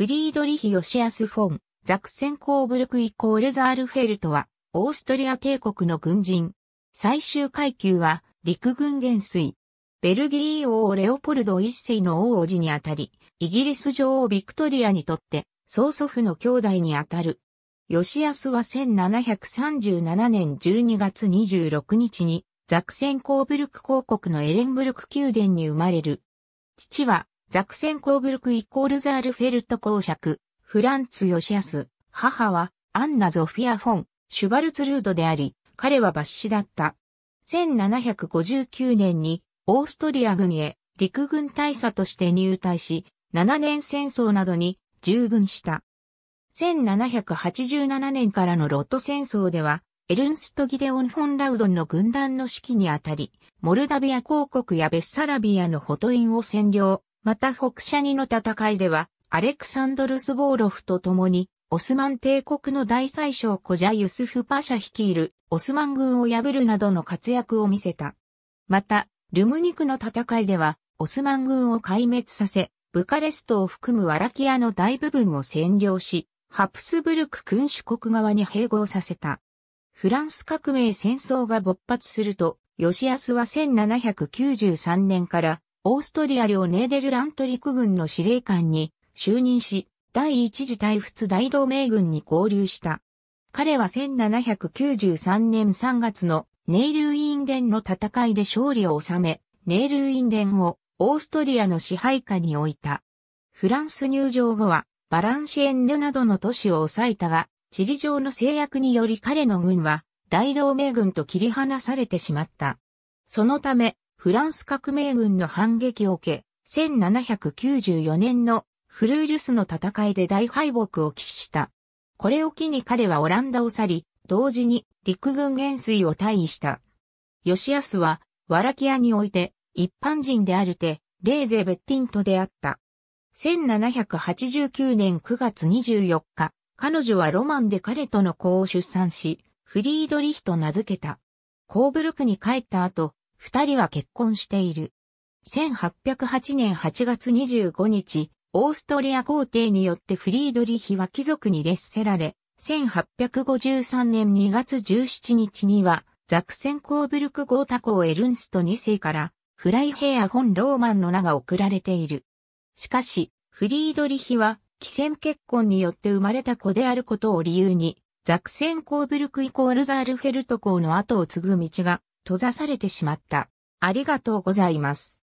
フリードリヒ・ヨシアス・フォン、ザクセン・コーブルク・イコール・ザールフェルトは、オーストリア帝国の軍人。最終階級は、陸軍元帥。ベルギー王レオポルド一世の王子にあたり、イギリス女王ビクトリアにとって、曽祖父の兄弟にあたる。ヨシアスは1737年12月26日に、ザクセンコーブルク公国のエレンブルク宮殿に生まれる。父は、ザクセンコーブルクイコールザールフェルト公爵、フランツ・ヨシアス、母はアンナ・ゾフィア・フォン、シュバルツルードであり、彼は抜子だった。1759年にオーストリア軍へ陸軍大佐として入隊し、7年戦争などに従軍した。1787年からのロット戦争では、エルンスト・ギデオン・フォン・ラウドンの軍団の指揮にあたり、モルダビア公国やベッサラビアのホトインを占領、また北シャニの戦いでは、アレクサンドル・スボーロフと共に、オスマン帝国の大宰相コジャ・ユスフ・パシャ率いるオスマン軍を破るなどの活躍を見せた。また、ルムニクの戦いでは、オスマン軍を壊滅させ、ブカレストを含むワラキアの大部分を占領し、ハプスブルク君主国側に併合させた。フランス革命戦争が勃発すると、ヨシアスは1793年からオーストリア領ネーデルラント陸軍の司令官に就任し、第一次大仏大同盟軍に合流した。彼は1793年3月のネイルインデンの戦いで勝利を収め、ネイルインデンをオーストリアの支配下に置いた。フランス入場後はバランシエンヌなどの都市を抑えたが、地理上の制約により彼の軍は大同盟軍と切り離されてしまった。そのため、フランス革命軍の反撃を受け、1794年のフルールスの戦いで大敗北を喫した。これを機に彼はオランダを去り、同時に陸軍元帥を退位した。吉安は、ワラキアにおいて、一般人であるて、レーゼ・ベッティンと出会った。1789年9月24日、彼女はロマンで彼との子を出産し、フリードリヒと名付けた。コーブルクに帰った後、二人は結婚している。1808年8月25日、オーストリア皇帝によってフリードリヒは貴族に列せられ、1853年2月17日には、ザクセンコーブルクゴタコー・エルンスト2世から、フライヘア・ン・ローマンの名が贈られている。しかし、フリードリヒは、既戦結婚によって生まれた子であることを理由に、ザクセンコーブルクイコールザールフェルト公の後を継ぐ道が閉ざされてしまった。ありがとうございます。